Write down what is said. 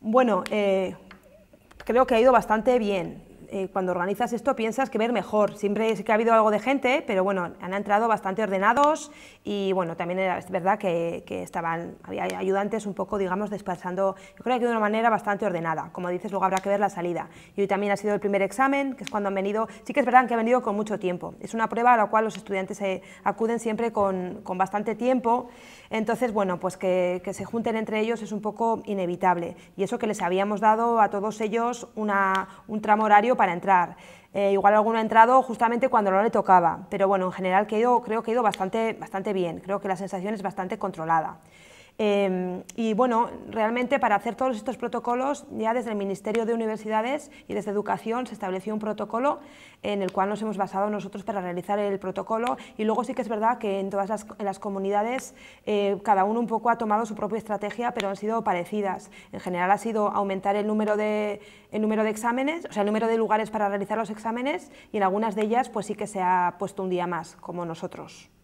Bueno, eh, creo que ha ido bastante bien. Eh, cuando organizas esto piensas que ver mejor. Siempre es que ha habido algo de gente, pero bueno, han entrado bastante ordenados y bueno, también es verdad que, estaban, había ayudantes un poco, digamos, despachando, yo creo que de una manera bastante ordenada. Como dices, luego habrá que ver la salida. Y hoy también ha sido el primer examen, que es cuando han venido, sí que es verdad que han venido con mucho tiempo. Es una prueba a la cual los estudiantes eh, acuden siempre con, con, bastante tiempo. Entonces, bueno, pues que, que se junten entre ellos es un poco inevitable. Y eso que les habíamos dado a todos ellos una, un tramo horario para entrar. Eh, igual alguno ha entrado justamente cuando no le tocaba, pero bueno, en general creo que ha ido bastante, bastante bien, creo que la sensación es bastante controlada. Em, y bueno, realmente para hacer todos estos protocolos, ya desde el Ministerio de Universidades y desde Educación se estableció un protocolo en el cual nos hemos basado nosotros para realizar el protocolo y luego sí que es verdad que en todas las, comunidades eh, cada uno un poco ha tomado su propia estrategia, pero han sido parecidas. En general ha sido aumentar el número de exámenes, o sea, el número de lugares para realizar los exámenes y en algunas de ellas pues sí que se ha puesto un día más, como nosotros.